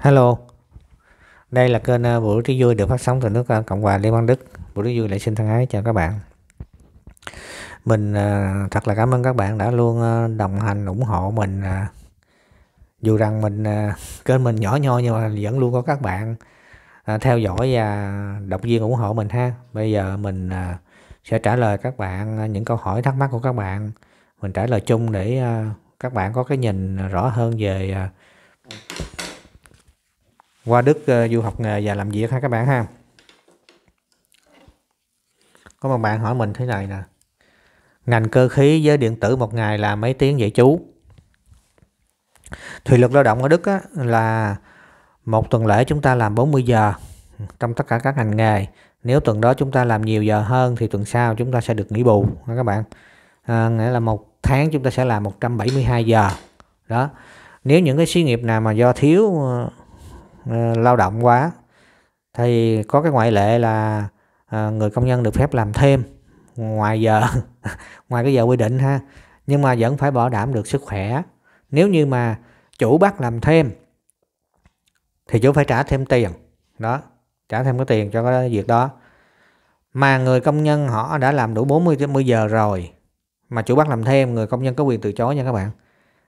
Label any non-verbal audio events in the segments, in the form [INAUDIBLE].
Hello, đây là kênh Buổi à, Trí Vui được phát sóng từ nước à, Cộng hòa Liên bang Đức. Buổi Trí Vui lại xin thân ái chào các bạn. Mình à, thật là cảm ơn các bạn đã luôn đồng hành ủng hộ mình. Dù rằng mình kênh mình nhỏ nhoi nhưng mà vẫn luôn có các bạn theo dõi và động viên ủng hộ mình ha. Bây giờ mình sẽ trả lời các bạn những câu hỏi thắc mắc của các bạn. Mình trả lời chung để các bạn có cái nhìn rõ hơn về qua Đức ờ, du học nghề và làm việc ha các bạn ha có một bạn hỏi mình thế này nè ngành cơ khí với điện tử một ngày là mấy tiếng vậy chú thì lực lao động ở Đức á, là một tuần lễ chúng ta làm 40 giờ trong tất cả các ngành nghề nếu tuần đó chúng ta làm nhiều giờ hơn thì tuần sau chúng ta sẽ được nghỉ bù đó các bạn à, nghĩa là một tháng chúng ta sẽ làm 172 giờ đó nếu những cái xí nghiệp nào mà do thiếu ờ, Ờ, lao động quá thì có cái ngoại lệ là ờ, người công nhân được phép làm thêm ngoài giờ [LAUGHS] ngoài cái giờ quy định ha nhưng mà vẫn phải bảo đảm được sức khỏe nếu như mà chủ bắt làm thêm thì chủ phải trả thêm tiền đó trả thêm cái tiền cho cái việc đó mà người công nhân họ đã làm đủ 40 50 giờ rồi mà chủ bắt làm thêm người công nhân có quyền từ chối nha các bạn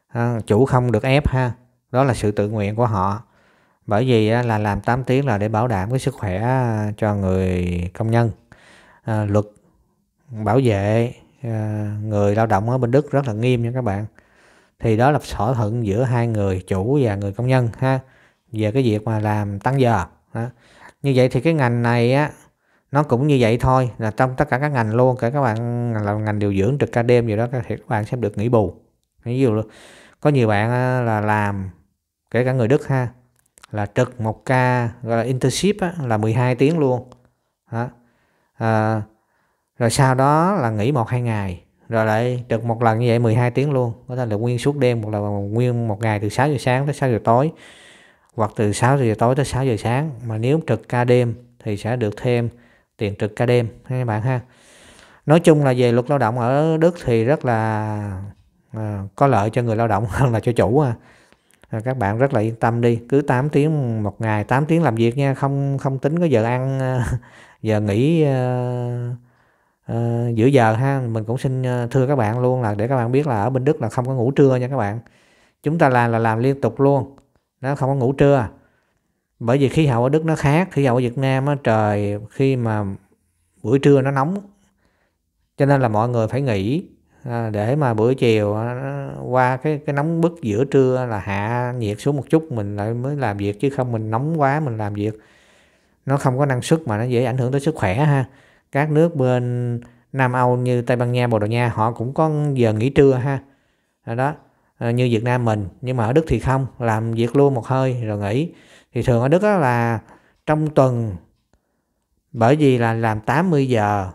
à, chủ không được ép ha đó là sự tự nguyện của họ bởi vì là làm 8 tiếng là để bảo đảm cái sức khỏe cho người công nhân à, luật bảo vệ à, người lao động ở bên Đức rất là nghiêm nha các bạn thì đó là thỏa thuận giữa hai người chủ và người công nhân ha về cái việc mà làm tăng giờ ha. như vậy thì cái ngành này á nó cũng như vậy thôi là trong tất cả các ngành luôn cả các bạn là ngành điều dưỡng trực ca đêm gì đó thì các bạn sẽ được nghỉ bù ví dụ có nhiều bạn là làm kể cả người đức ha là trực một ca gọi là internship á, là 12 tiếng luôn đó. À, rồi sau đó là nghỉ một hai ngày rồi lại trực một lần như vậy 12 tiếng luôn có thể là nguyên suốt đêm hoặc là nguyên một ngày từ 6 giờ sáng tới 6 giờ tối hoặc từ 6 giờ tối tới 6 giờ sáng mà nếu trực ca đêm thì sẽ được thêm tiền trực ca đêm ha các bạn ha nói chung là về luật lao động ở Đức thì rất là à, có lợi cho người lao động hơn là cho chủ à. À, các bạn rất là yên tâm đi cứ 8 tiếng một ngày 8 tiếng làm việc nha không không tính có giờ ăn à, [LAUGHS] giờ nghỉ uh, uh, giữa giờ ha mình cũng xin thưa các bạn luôn là để các bạn biết là ở bên Đức là không có ngủ trưa nha các bạn chúng ta làm là làm liên tục luôn nó không có ngủ trưa bởi vì khí hậu ở Đức nó khác khí hậu ở Việt Nam á, trời khi mà buổi trưa nó nóng cho nên là mọi người phải nghỉ À, để mà buổi chiều à, qua cái cái nóng bức giữa trưa là hạ nhiệt xuống một chút mình lại mới làm việc chứ không mình nóng quá mình làm việc nó không có năng suất mà nó dễ ảnh hưởng tới sức khỏe ha các nước bên Nam Âu như Tây Ban Nha Bồ Đào Nha họ cũng có giờ nghỉ trưa ha à, đó như Việt Nam mình nhưng mà ở Đức thì không làm việc luôn một hơi rồi nghỉ thì thường ở Đức đó là trong tuần bởi vì là làm 80 giờ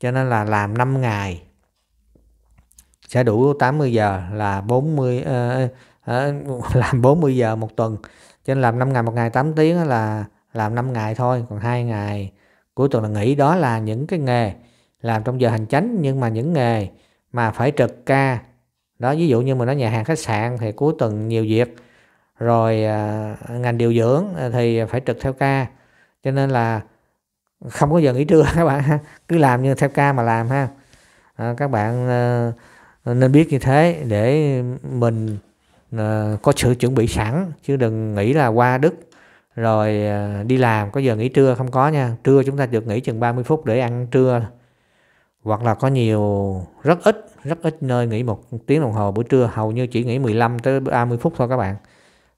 cho nên là làm 5 ngày sẽ đủ 80 giờ là 40 uh, uh, làm 40 giờ một tuần cho nên làm 5 ngày một ngày 8 tiếng là làm 5 ngày thôi còn hai ngày cuối tuần là nghỉ đó là những cái nghề làm trong giờ hành chánh nhưng mà những nghề mà phải trực ca đó ví dụ như mình nói nhà hàng khách sạn thì cuối tuần nhiều việc rồi ờ, ngành điều dưỡng ờ, thì phải trực theo ca cho nên là không có giờ nghỉ trưa [LAUGHS] các bạn ha. cứ làm như theo ca mà làm ha ờ, các bạn à, nên biết như thế để mình à, có sự chuẩn bị sẵn chứ đừng nghĩ là qua Đức rồi à, đi làm có giờ nghỉ trưa không có nha trưa chúng ta được nghỉ chừng 30 phút để ăn trưa hoặc là có nhiều rất ít rất ít nơi nghỉ một tiếng đồng hồ buổi trưa hầu như chỉ nghỉ 15 tới 30 phút thôi các bạn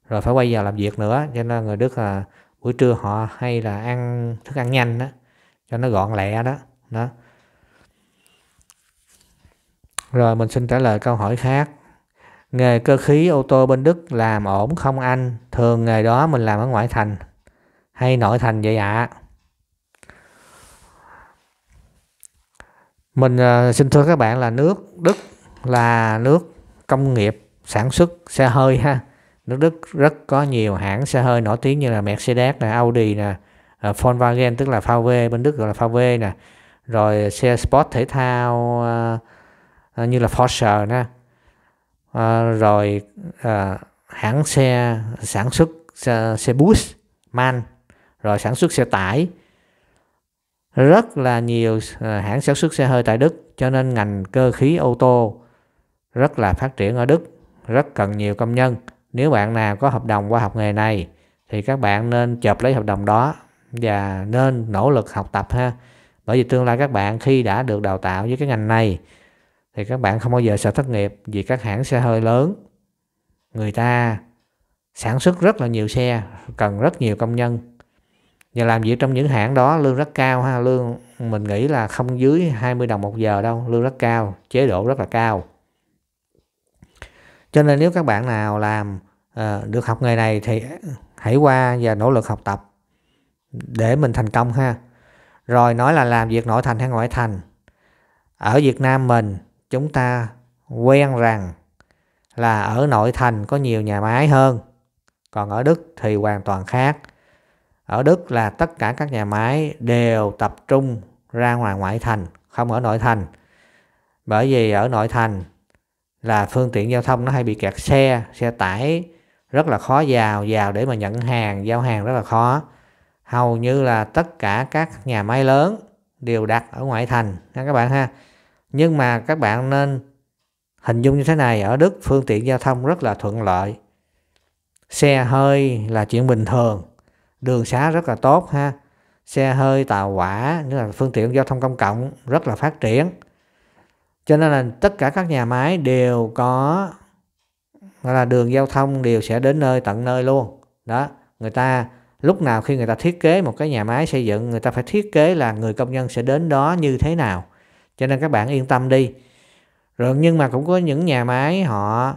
rồi phải quay vào làm việc nữa cho nên người Đức là buổi trưa họ hay là ăn thức ăn nhanh đó cho nó gọn lẹ đó đó rồi mình xin trả lời câu hỏi khác. Nghề cơ khí ô tô bên Đức làm ổn không anh? Thường nghề đó mình làm ở ngoại thành hay nội thành vậy ạ? À? Mình xin thưa các bạn là nước Đức là nước công nghiệp sản xuất xe hơi ha. Nước Đức rất có nhiều hãng xe hơi nổi tiếng như là Mercedes, là Audi, nè, à, Volkswagen tức là VW bên Đức gọi là VW nè. Rồi xe sport thể thao uh, À, như là Porsche nè à, rồi à, hãng xe sản xuất xe, xe bus man rồi sản xuất xe tải rất là nhiều à, hãng sản xuất xe hơi tại Đức cho nên ngành cơ khí ô tô rất là phát triển ở Đức rất cần nhiều công nhân nếu bạn nào có hợp đồng qua học nghề này thì các bạn nên chộp lấy hợp đồng đó và nên nỗ lực học tập ha bởi vì tương lai các bạn khi đã được đào tạo với cái ngành này thì các bạn không bao giờ sợ thất nghiệp vì các hãng xe hơi lớn người ta sản xuất rất là nhiều xe cần rất nhiều công nhân và làm việc trong những hãng đó lương rất cao ha lương mình nghĩ là không dưới 20 đồng một giờ đâu lương rất cao chế độ rất là cao cho nên nếu các bạn nào làm uh, được học nghề này thì hãy qua và nỗ lực học tập để mình thành công ha rồi nói là làm việc nội thành hay ngoại thành ở Việt Nam mình chúng ta quen rằng là ở nội thành có nhiều nhà máy hơn còn ở đức thì hoàn toàn khác ở đức là tất cả các nhà máy đều tập trung ra ngoài ngoại thành không ở nội thành bởi vì ở nội thành là phương tiện giao thông nó hay bị kẹt xe xe tải rất là khó vào vào để mà nhận hàng giao hàng rất là khó hầu như là tất cả các nhà máy lớn đều đặt ở ngoại thành ha các bạn ha nhưng mà các bạn nên hình dung như thế này ở Đức phương tiện giao thông rất là thuận lợi xe hơi là chuyện bình thường đường xá rất là tốt ha xe hơi tàu hỏa như là phương tiện giao thông công cộng rất là phát triển cho nên là tất cả các nhà máy đều có là đường giao thông đều sẽ đến nơi tận nơi luôn đó người ta lúc nào khi người ta thiết kế một cái nhà máy xây dựng người ta phải thiết kế là người công nhân sẽ đến đó như thế nào cho nên các bạn yên tâm đi rồi nhưng mà cũng có những nhà máy họ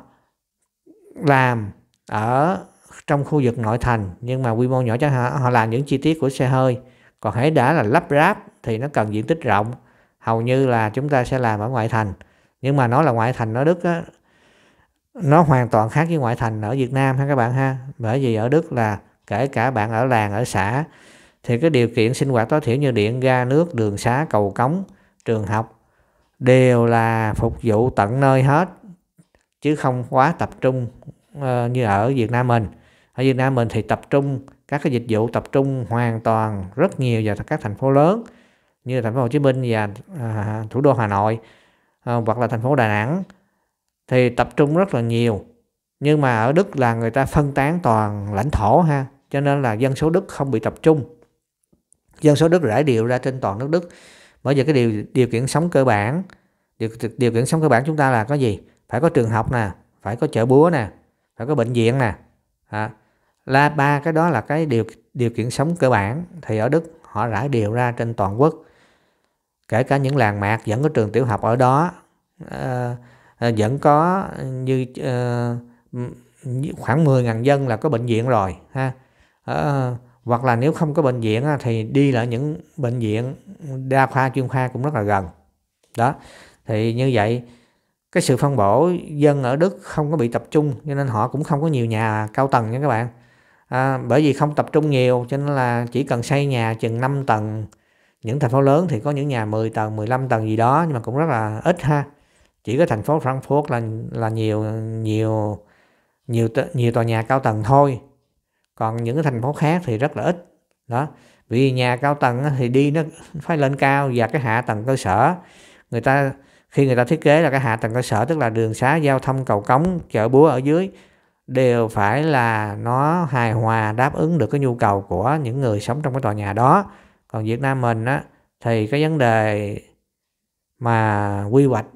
làm ở trong khu vực nội thành nhưng mà quy mô nhỏ chẳng hạn họ làm những chi tiết của xe hơi còn hãy đã là lắp ráp thì nó cần diện tích rộng hầu như là chúng ta sẽ làm ở ngoại thành nhưng mà nó là ngoại thành ở đức á, nó hoàn toàn khác với ngoại thành ở việt nam ha các bạn ha bởi vì ở đức là kể cả bạn ở làng ở xã thì cái điều kiện sinh hoạt tối thiểu như điện ga nước đường xá cầu cống trường học đều là phục vụ tận nơi hết chứ không quá tập trung uh, như ở Việt Nam mình ở Việt Nam mình thì tập trung các cái dịch vụ tập trung hoàn toàn rất nhiều vào các thành phố lớn như thành phố Hồ Chí Minh và à, thủ đô Hà Nội à, hoặc là thành phố Đà Nẵng thì tập trung rất là nhiều nhưng mà ở Đức là người ta phân tán toàn lãnh thổ ha cho nên là dân số Đức không bị tập trung dân số Đức rải đều ra trên toàn nước Đức bởi vì cái điều điều kiện sống cơ bản điều, điều kiện sống cơ bản chúng ta là có gì phải có trường học nè phải có chợ búa nè phải có bệnh viện nè à, là ba cái đó là cái điều điều kiện sống cơ bản thì ở Đức họ rải đều ra trên toàn quốc kể cả những làng mạc vẫn có trường tiểu học ở đó à, vẫn có như à, khoảng 10.000 dân là có bệnh viện rồi ha ở hoặc là nếu không có bệnh viện thì đi lại những bệnh viện đa khoa chuyên khoa cũng rất là gần đó thì như vậy cái sự phân bổ dân ở Đức không có bị tập trung cho nên họ cũng không có nhiều nhà cao tầng nha các bạn à, bởi vì không tập trung nhiều cho nên là chỉ cần xây nhà chừng 5 tầng những thành phố lớn thì có những nhà 10 tầng 15 tầng gì đó nhưng mà cũng rất là ít ha chỉ có thành phố Frankfurt là là nhiều nhiều nhiều nhiều tòa nhà cao tầng thôi còn những cái thành phố khác thì rất là ít đó vì nhà cao tầng thì đi nó phải lên cao và cái hạ tầng cơ sở người ta khi người ta thiết kế là cái hạ tầng cơ sở tức là đường xá giao thông cầu cống chợ búa ở dưới đều phải là nó hài hòa đáp ứng được cái nhu cầu của những người sống trong cái tòa nhà đó còn việt nam mình á thì cái vấn đề mà quy hoạch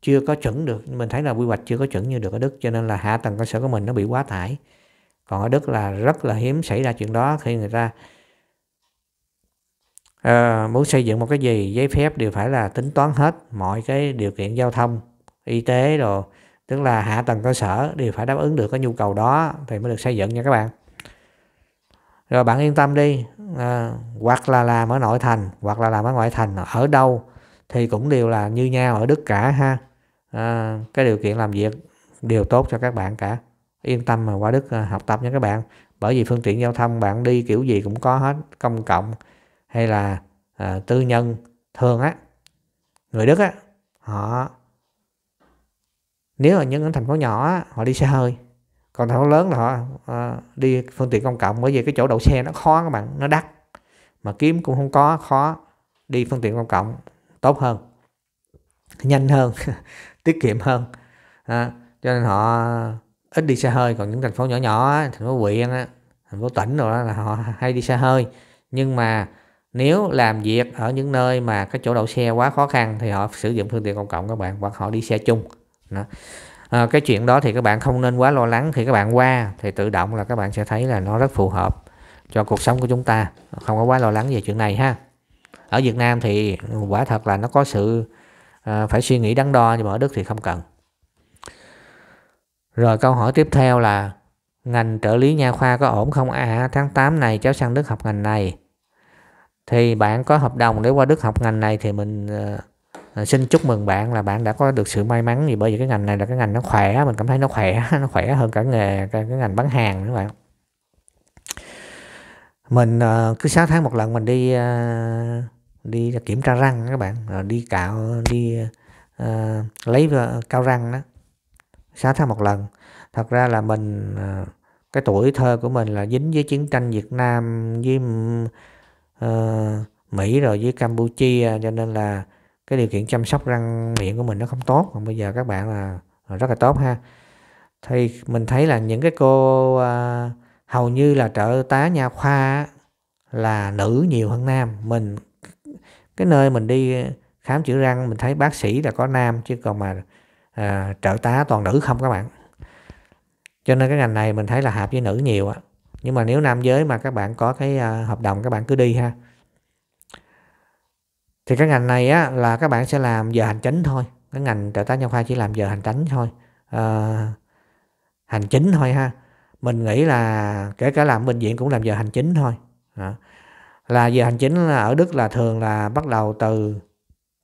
chưa có chuẩn được mình thấy là quy hoạch chưa có chuẩn như được ở đức cho nên là hạ tầng cơ sở của mình nó bị quá tải còn ở Đức là rất là hiếm xảy ra chuyện đó khi người ta uh, muốn xây dựng một cái gì giấy phép đều phải là tính toán hết mọi cái điều kiện giao thông y tế rồi tức là hạ tầng cơ sở đều phải đáp ứng được cái nhu cầu đó thì mới được xây dựng nha các bạn rồi bạn yên tâm đi à, hoặc là làm ở nội thành hoặc là làm ở ngoại thành ở đâu thì cũng đều là như nhau ở đức cả ha à, cái điều kiện làm việc đều tốt cho các bạn cả yên tâm mà qua Đức ờ, học tập nha các bạn bởi vì phương tiện giao thông bạn đi kiểu gì cũng có hết công cộng hay là à, tư nhân thường á người Đức á họ nếu là những thành phố nhỏ á, họ đi xe hơi còn thành phố lớn là họ à, đi phương tiện công cộng bởi vì cái chỗ đậu xe nó khó các bạn nó đắt mà kiếm cũng không có khó đi phương tiện công cộng tốt hơn nhanh hơn [LAUGHS] tiết kiệm hơn à, cho nên họ ít đi xe hơi còn những thành phố nhỏ nhỏ thành phố huyện thành phố tỉnh rồi đó là họ hay đi xe hơi nhưng mà nếu làm việc ở những nơi mà cái chỗ đậu xe quá khó khăn thì họ sử dụng phương tiện công cộng các bạn hoặc họ đi xe chung đó. À, cái chuyện đó thì các bạn không nên quá lo lắng thì các bạn qua thì tự động là các bạn sẽ thấy là nó rất phù hợp cho cuộc sống của chúng ta không có quá lo lắng về chuyện này ha ở Việt Nam thì quả thật là nó có sự à, phải suy nghĩ đắn đo nhưng mà ở Đức thì không cần rồi câu hỏi tiếp theo là ngành trợ lý nha khoa có ổn không à tháng 8 này cháu sang Đức học ngành này thì bạn có hợp đồng để qua Đức học ngành này thì mình uh, xin chúc mừng bạn là bạn đã có được sự may mắn vì bởi vì cái ngành này là cái ngành nó khỏe mình cảm thấy nó khỏe [LAUGHS] nó khỏe hơn cả nghề cả cái ngành bán hàng các bạn mình uh, cứ 6 tháng một lần mình đi uh, đi kiểm tra răng các bạn rồi đi cạo đi uh, lấy cao răng đó 6 tháng một lần thật ra là mình ờ, cái tuổi thơ của mình là dính với chiến tranh Việt Nam với uh, Mỹ rồi với Campuchia cho nên là cái điều kiện chăm sóc răng miệng của mình nó không tốt còn bây giờ các bạn là rất là tốt ha thì mình thấy là những cái cô uh, hầu như là trợ tá nha khoa là nữ nhiều hơn nam mình cái nơi mình đi khám chữa răng mình thấy bác sĩ là có nam chứ còn mà à, trợ tá toàn nữ không các bạn cho nên cái ngành này mình thấy là hợp với nữ nhiều á nhưng mà nếu nam giới mà các bạn có cái à, hợp đồng các bạn cứ đi ha thì cái ngành này á là các bạn sẽ làm giờ hành chính thôi cái ngành trợ tá nha khoa chỉ làm giờ hành chính thôi à, hành chính thôi ha mình nghĩ là kể cả làm bệnh viện cũng làm giờ hành chính thôi à, là giờ hành chính là ở Đức là thường là bắt đầu từ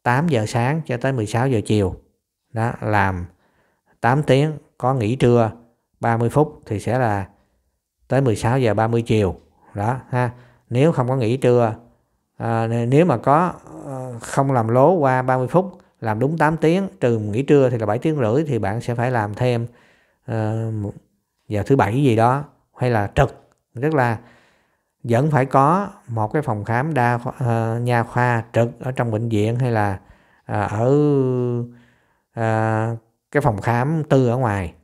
8 giờ sáng cho tới 16 giờ chiều đó làm 8 tiếng có nghỉ trưa 30 phút thì sẽ là tới 16 giờ 30 chiều đó ha nếu không có nghỉ trưa à, nếu mà có ờ, không làm lố qua 30 phút làm đúng 8 tiếng trừ nghỉ trưa thì là 7 tiếng rưỡi thì bạn sẽ phải làm thêm uh, ờ, vào thứ bảy gì đó hay là trực rất là vẫn phải có một cái phòng khám đa uh, ờ, nha khoa trực ở trong bệnh viện hay là uh, ở à, cái phòng khám tư ở ngoài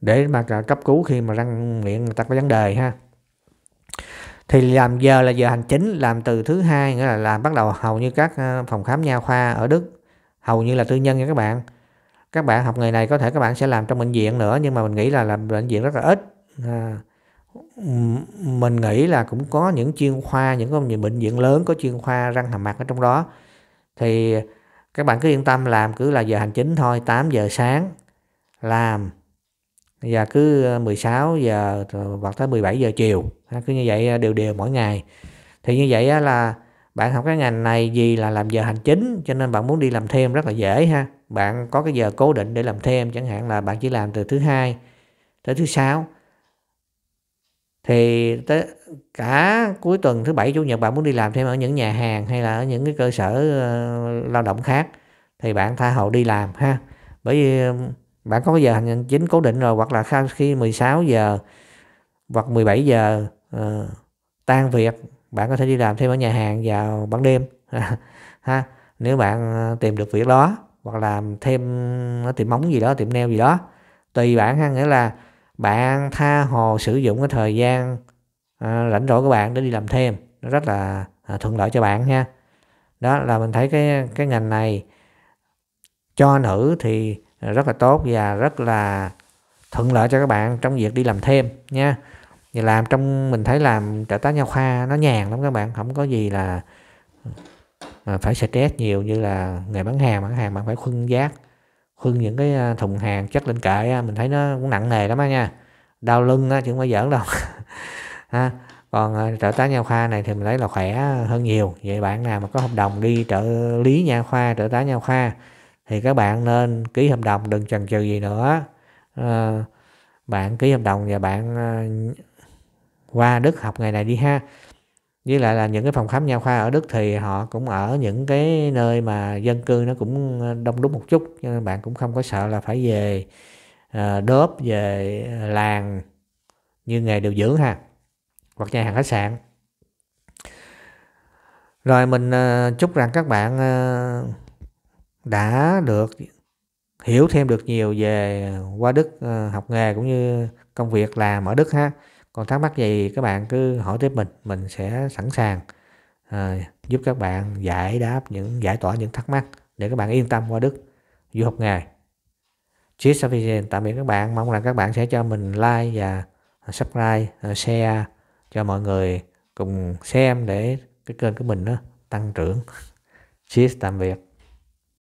để mà cấp cứu khi mà răng miệng người ta có vấn đề ha thì làm giờ là giờ hành chính làm từ thứ hai nghĩa là làm bắt đầu hầu như các à, phòng khám nha khoa ở Đức hầu như là tư nhân nha các bạn các bạn học nghề này có thể các bạn sẽ làm trong bệnh viện nữa nhưng mà mình nghĩ là làm bệnh viện rất là ít à, mình nghĩ là cũng có những chuyên khoa những cái bệnh viện lớn có chuyên khoa răng hàm mặt ở trong đó thì các bạn cứ yên tâm làm cứ là giờ hành chính thôi 8 giờ sáng làm và cứ 16 ờ, giờ hoặc tới 17 giờ chiều cứ như vậy ờ, đều đều mỗi ngày thì như vậy là bạn học cái ngành này vì là làm giờ hành chính cho nên bạn muốn đi làm thêm rất là dễ ha bạn có cái giờ cố định để làm thêm chẳng hạn là bạn chỉ làm từ thứ hai tới thứ sáu thì tới cả cuối tuần thứ bảy chủ nhật bạn muốn đi làm thêm ở những nhà hàng hay là ở những cái cơ sở ờ, lao động khác thì bạn tha hồ đi làm ha bởi vì bạn có giờ hành chính cố định rồi hoặc là khi 16 giờ hoặc 17 giờ uh, tan việc bạn có thể đi làm thêm ở nhà hàng vào ban đêm [LAUGHS] ha nếu bạn ờ, tìm được việc đó hoặc làm thêm ở tiệm móng gì đó tiệm nail gì đó tùy bạn ha nghĩa là bạn tha hồ sử dụng cái thời gian à, rảnh rỗi của bạn để đi làm thêm nó rất là à, thuận lợi cho bạn nha đó là mình thấy cái cái ngành này cho nữ thì rất là tốt và rất là thuận lợi cho các bạn trong việc đi làm thêm nha thì làm trong mình thấy làm trợ tá nha khoa nó nhàn lắm các bạn không có gì là à, phải stress nhiều như là nghề bán hàng bán hàng bạn phải khuân giác khuyên những cái à, thùng hàng chất lên kệ mình thấy nó cũng nặng nề lắm á nha đau lưng á chứ không phải giỡn đâu [LAUGHS] ha còn à, trợ tá nha khoa này thì mình thấy là khỏe hơn nhiều vậy bạn nào mà có hợp đồng đi trợ lý nha khoa trợ tá nha khoa thì các bạn nên ký hợp đồng đừng chần chừ gì nữa ờ, bạn ký hợp đồng và bạn à, qua Đức học ngày này đi ha với lại là những cái phòng khám nha khoa ở Đức thì họ cũng ở những cái nơi mà dân cư nó cũng ờ, đông đúc một chút cho nên bạn cũng không có sợ là phải về ờ, đốp về ờ, làng như nghề điều dưỡng ha hoặc nhà hàng khách sạn rồi mình chúc rằng các bạn đã được hiểu thêm được nhiều về qua Đức học nghề cũng như công việc làm ở Đức ha còn thắc mắc gì các bạn cứ hỏi tiếp mình mình sẽ sẵn sàng à, giúp các bạn giải đáp những giải tỏa những thắc mắc để các bạn yên tâm qua Đức du học nghề Cheers Sufficient tạm biệt các bạn mong là các bạn sẽ cho mình like và ờ, subscribe ờ, share cho mọi người cùng xem để cái kênh của mình nó tăng trưởng [LAUGHS] Cheers tạm biệt